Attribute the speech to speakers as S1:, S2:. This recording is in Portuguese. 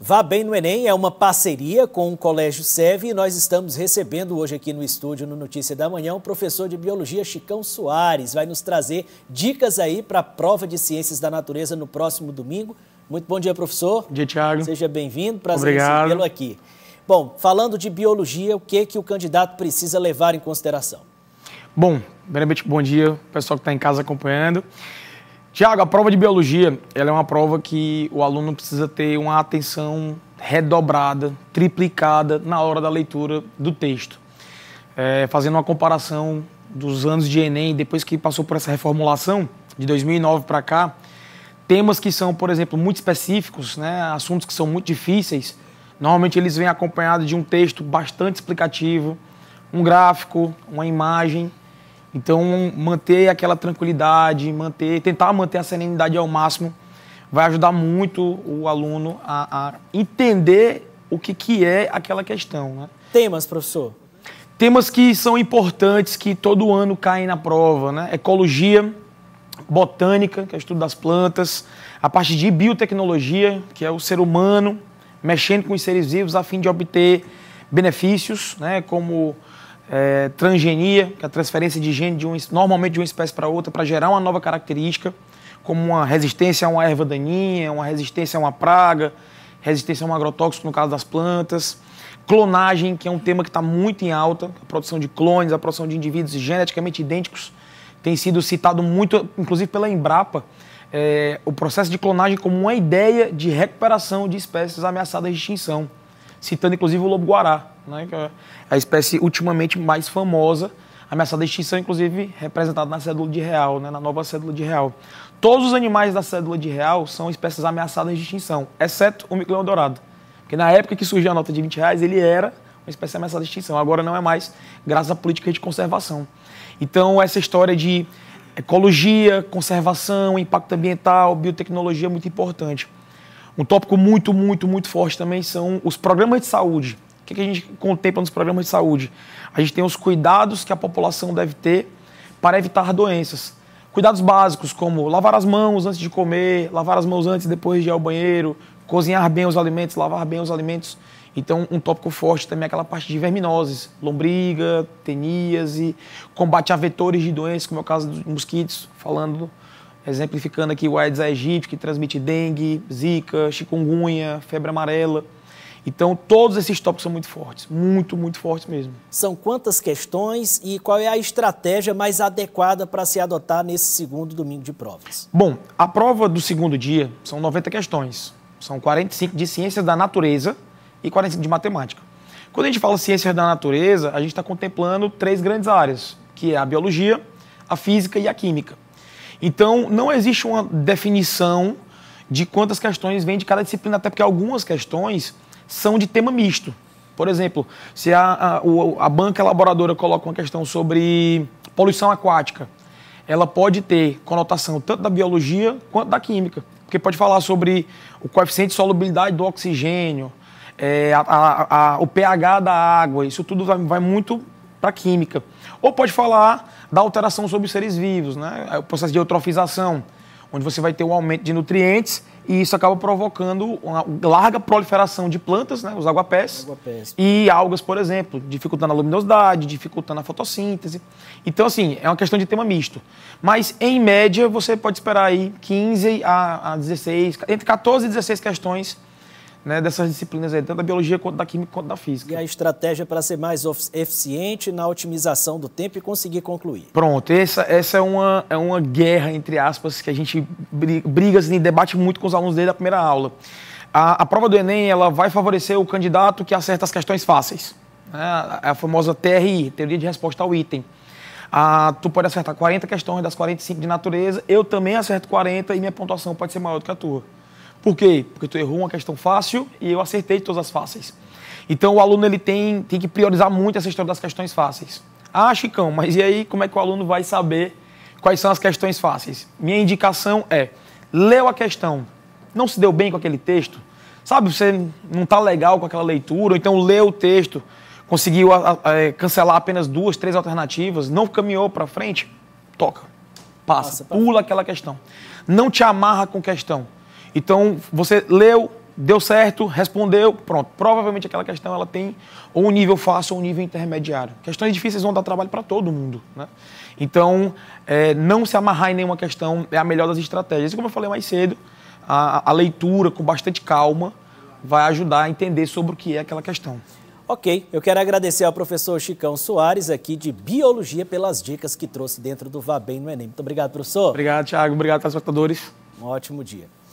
S1: Vá Bem no Enem é uma parceria com o Colégio SEV e nós estamos recebendo hoje aqui no estúdio, no Notícia da Manhã, o professor de Biologia Chicão Soares. Vai nos trazer dicas aí para a prova de Ciências da Natureza no próximo domingo. Muito bom dia, professor. Bom dia, Tiago. Seja bem-vindo. Prazer recebê-lo aqui. Bom, falando de biologia, o que, que o candidato precisa levar em consideração?
S2: Bom, primeiramente, bom dia, pessoal que está em casa acompanhando. Tiago, a prova de biologia ela é uma prova que o aluno precisa ter uma atenção redobrada, triplicada na hora da leitura do texto. É, fazendo uma comparação dos anos de Enem, depois que passou por essa reformulação, de 2009 para cá, temas que são, por exemplo, muito específicos, né, assuntos que são muito difíceis, normalmente eles vêm acompanhados de um texto bastante explicativo, um gráfico, uma imagem, então, manter aquela tranquilidade, manter, tentar manter a serenidade ao máximo, vai ajudar muito o aluno a, a entender o que, que é aquela questão. Né? Temas, professor? Temas que são importantes, que todo ano caem na prova, né? Ecologia, botânica, que é o estudo das plantas, a parte de biotecnologia, que é o ser humano mexendo com os seres vivos a fim de obter benefícios, né? Como é, transgenia, que é a transferência de gene de um, normalmente de uma espécie para outra para gerar uma nova característica, como uma resistência a uma erva daninha, uma resistência a uma praga, resistência a um agrotóxico no caso das plantas. Clonagem, que é um tema que está muito em alta, a produção de clones, a produção de indivíduos geneticamente idênticos, tem sido citado muito, inclusive pela Embrapa, é, o processo de clonagem como uma ideia de recuperação de espécies ameaçadas de extinção, citando inclusive o lobo-guará né, que é a espécie ultimamente mais famosa, ameaçada de extinção, inclusive representada na cédula de real, né, na nova cédula de real. Todos os animais da cédula de real são espécies ameaçadas de extinção, exceto o micleão dourado. Porque na época que surgiu a nota de 20 reais, ele era uma espécie ameaçada de extinção. Agora não é mais, graças à política de conservação. Então, essa história de ecologia, conservação, impacto ambiental, biotecnologia é muito importante. Um tópico muito, muito, muito forte também são os programas de saúde o que, a gente contempla nos programas de saúde? A gente tem os cuidados que a população deve ter para evitar doenças. Cuidados básicos como lavar as mãos antes de comer, lavar as mãos antes e depois de ir ao banheiro, cozinhar bem os alimentos, lavar bem os alimentos. Então, um tópico forte também é aquela parte de verminoses, lombriga, teníase, combate a vetores de doenças, como é o caso dos mosquitos, falando, exemplificando aqui o Aedes aegypti, que transmite dengue, zika, chikungunya, febre amarela. Então, todos esses tópicos são muito fortes, muito, muito fortes mesmo. São
S1: quantas questões e qual é a estratégia mais adequada para se adotar nesse segundo
S2: domingo de provas? Bom, a prova do segundo dia são 90 questões. São 45 de ciências da natureza e 45 de matemática. Quando a gente fala ciências da natureza, a gente está contemplando três grandes áreas, que é a biologia, a física e a química. Então, não existe uma definição de quantas questões vem de cada disciplina, até porque algumas questões são de tema misto. Por exemplo, se a, a, a banca elaboradora coloca uma questão sobre poluição aquática, ela pode ter conotação tanto da biologia quanto da química. Porque pode falar sobre o coeficiente de solubilidade do oxigênio, é, a, a, a, o pH da água, isso tudo vai, vai muito para química. Ou pode falar da alteração sobre os seres vivos, né? o processo de eutrofização onde você vai ter um aumento de nutrientes e isso acaba provocando uma larga proliferação de plantas, né, os aguapés, aguapés, e algas, por exemplo, dificultando a luminosidade, dificultando a fotossíntese. Então, assim, é uma questão de tema misto. Mas, em média, você pode esperar aí 15 a, a 16, entre 14 e 16 questões né, dessas disciplinas aí, tanto da biologia quanto da química quanto da física. E a estratégia para ser mais
S1: eficiente na otimização do tempo e conseguir concluir.
S2: Pronto, essa, essa é, uma, é uma guerra, entre aspas, que a gente briga e assim, debate muito com os alunos desde a primeira aula. A, a, prova do Enem ela vai favorecer o candidato que acerta as questões fáceis. Né? É a famosa TRI, Teoria de Resposta ao Item. Ah, tu pode acertar 40 questões das 45 de natureza, eu também acerto 40 e minha pontuação pode ser maior do que a tua. Por quê? Porque tu errou uma questão fácil e eu acertei todas as fáceis. Então o aluno ele tem, tem que priorizar muito essa história das questões fáceis. Ah, Chicão, mas e aí como é que o aluno vai saber quais são as questões fáceis? Minha indicação é: leu a questão, não se deu bem com aquele texto, sabe, você não está legal com aquela leitura, ou então leu o texto, conseguiu a, a, é, cancelar apenas duas, três alternativas, não caminhou para frente, toca, passa, passa pula aquela questão. Não te amarra com questão. Então, você leu, deu certo, respondeu, pronto. Provavelmente aquela questão ela tem ou um nível fácil ou um nível intermediário. Questões difíceis vão dar trabalho para todo mundo, né? Então, é, não se amarrar em nenhuma questão é a melhor das estratégias. E como eu falei mais cedo, a, a leitura com bastante calma vai ajudar a entender sobre o que é aquela questão.
S1: Ok, eu quero agradecer ao professor Chicão Soares aqui de Biologia pelas dicas que trouxe dentro do Vabem no Enem. Muito obrigado, professor. Obrigado, Thiago. Obrigado, telespectadores. Um ótimo dia.